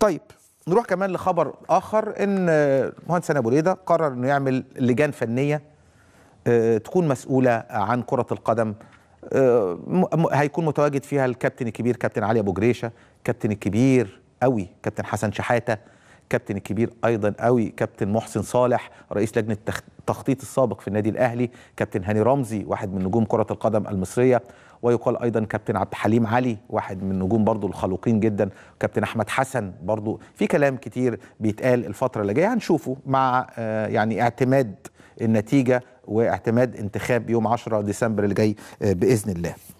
طيب نروح كمان لخبر اخر ان آه، مهندس انا ريده قرر انه يعمل لجان فنيه آه، تكون مسؤوله عن كره القدم آه، هيكون متواجد فيها الكابتن الكبير كابتن علي ابو جريشه كابتن الكبير قوي كابتن حسن شحاته كابتن الكبير ايضا قوي كابتن محسن صالح رئيس لجنه التخطيط السابق في النادي الاهلي كابتن هاني رمزي واحد من نجوم كره القدم المصريه ويقال ايضا كابتن عبد الحليم علي واحد من النجوم برضو الخلوقين جدا كابتن احمد حسن برضو في كلام كتير بيتقال الفتره اللي جايه هنشوفه مع آه، يعني اعتماد النتيجه واعتماد انتخاب يوم 10 ديسمبر اللي جاي آه، باذن الله